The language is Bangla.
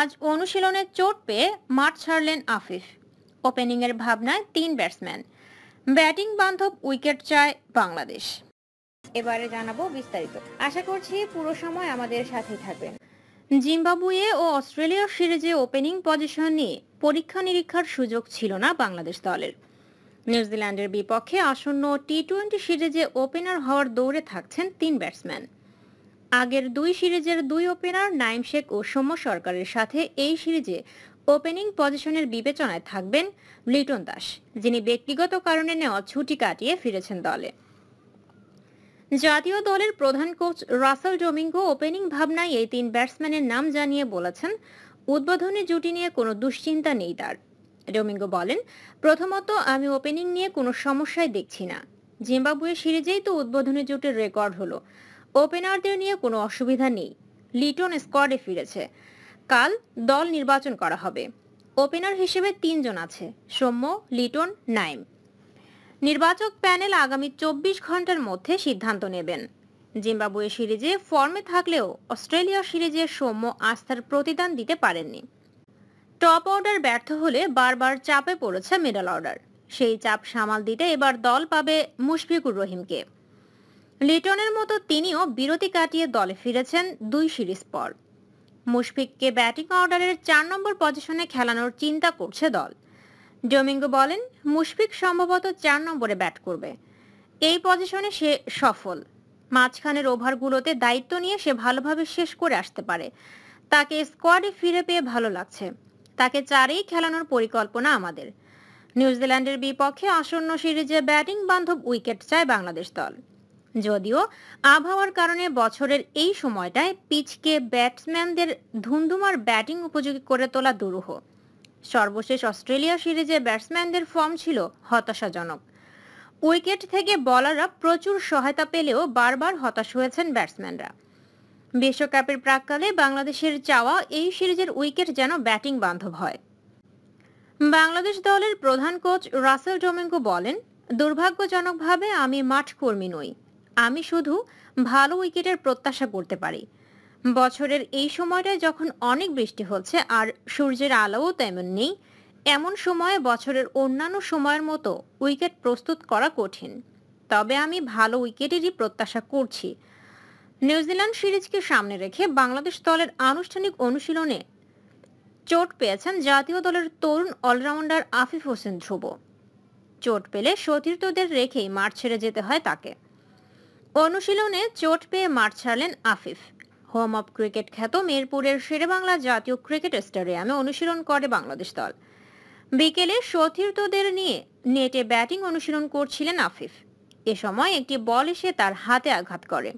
আজ অনুশীলনে চোট পেয়ে মাঠ ছাড়লেন আফিফ ওপেনিংয়ের ভাবনায় তিন ব্যাটসম্যান ব্যাটিং বান্ধব উইকেট চায় বাংলাদেশ এবারে জানাবো বিস্তারিত আশা করছি পুরো সময় আমাদের সাথে থাকবেন জিম্বাবুয়ে ও অস্ট্রেলিয়ার সিরিজে ওপেনিং পজিশন নিয়ে পরীক্ষা নিরীক্ষার সুযোগ ছিল না বাংলাদেশ দলের নিউজিল্যান্ডের বিপক্ষে আসন্ন টি টোয়েন্টি সিরিজে ওপেনার হওয়ার দৌড়ে থাকছেন তিন ব্যাটসম্যান আগের দুই সিরিজের দুই ওপেনার নাইম শেখ ও সৌম্য সরকারের সাথে এই সিরিজে ওপেনিং পজিশনের বিবেচনায় থাকবেন লিটন দাস যিনি ব্যক্তিগত কারণে নেওয়া ছুটি কাটিয়ে ফিরেছেন দলে জাতীয় দলের প্রধান কোচ রাসেল ডোমিঙ্গো ওপেনিং ভাবনায় এই তিন ব্যাটসম্যানের নাম জানিয়ে বলেছেন উদ্বোধনী জুটি নিয়ে কোনো দুশ্চিন্তা নেই তার ডোমিঙ্গো বলেন প্রথমত আমি ওপেনিং নিয়ে কোনো সমস্যায় দেখছি না জিম্বাবুয়ে সিরিজেই তো উদ্বোধনী জুটের রেকর্ড হলো ওপেনারদের নিয়ে কোনো অসুবিধা নেই লিটন স্কোয়াডে ফিরেছে কাল দল নির্বাচন করা হবে ওপেনার হিসেবে তিনজন আছে সৌম্য লিটন নাইম নির্বাচক প্যানেল আগামী চব্বিশ ঘন্টার মধ্যে সিদ্ধান্ত নেবেন জিম্বাবুয়ে সিরিজে ফর্মে থাকলেও অস্ট্রেলিয়া সিরিজে সৌম্য আস্থার প্রতিদান দিতে পারেননি টপ অর্ডার ব্যর্থ হলে বারবার চাপে পড়েছে মিডল অর্ডার সেই চাপ সামাল দিতে এবার দল পাবে মুশফিকুর রহিমকে লিটনের মতো তিনিও বিরতি কাটিয়ে দলে ফিরেছেন দুই সিরিজ পর মুশফিককে ব্যাটিং অর্ডারের চার নম্বর পজিশনে খেলানোর চিন্তা করছে দল ডোমিঙ্গো বলেন মুশফিক সম্ভবত চার নম্বরে ব্যাট করবে এই পজিশনে সে সফল মাঝখানের ওভারগুলোতে দায়িত্ব নিয়ে সে ভালোভাবে শেষ করে আসতে পারে তাকে স্কোয়াডে ফিরে পেয়ে ভালো লাগছে তাকে চারেই খেলানোর পরিকল্পনা আমাদের নিউজিল্যান্ডের বিপক্ষে আসন্ন সিরিজে ব্যাটিং বান্ধব উইকেট চায় বাংলাদেশ দল যদিও আবহাওয়ার কারণে বছরের এই সময়টায় পিচকে ব্যাটসম্যানদের ধুমধুমার ব্যাটিং উপযোগী করে তোলা দুরূহ সর্বশেষ অস্ট্রেলিয়া সিরিজে ব্যাটসম্যানদের ফর্ম ছিল হতাশাজনক উইকেট থেকে বলাররা প্রচুর সহায়তা পেলেও বারবার হতাশ হয়েছেন ব্যাটসম্যানরা বিশ্বকাপের প্রাককালে বাংলাদেশের চাওয়া এই সিরিজের উইকেট যেন ব্যাটিং বান্ধব হয় বাংলাদেশ দলের প্রধান কোচ রাসেল ডোমিঙ্গো বলেন দুর্ভাগ্যজনকভাবে আমি মাঠ কর্মী নই আমি শুধু ভালো উইকেটের প্রত্যাশা করতে পারি বছরের এই সময়টায় যখন অনেক বৃষ্টি হচ্ছে আর সূর্যের আলোও তেমন নেই এমন সময়ে বছরের অন্যান্য সময়ের মতো উইকেট প্রস্তুত করা কঠিন তবে আমি ভালো উইকেটেরই প্রত্যাশা করছি নিউজিল্যান্ড সিরিজকে সামনে রেখে বাংলাদেশ দলের আনুষ্ঠানিক অনুশীলনে চোট পেয়েছেন জাতীয় দলের তরুণ অলরাউন্ডার আফিফ হোসেন ধ্রুব চোট পেলে সতীর্থদের রেখেই মাঠ ছেড়ে যেতে হয় তাকে অনুশীলনে চোট পেয়ে মাঠ ছাড়লেন আফিফ হোম অফ ক্রিকেট খ্যাত মিরপুরের শেরেবাংলা জাতীয় ক্রিকেট স্টেডিয়ামে অনুশীলন করে বাংলাদেশ দল বিকেলে সতীর্থদের নিয়ে নেটে ব্যাটিং অনুশীলন করছিলেন আফিফ এ সময় একটি বল এসে তার হাতে আঘাত করে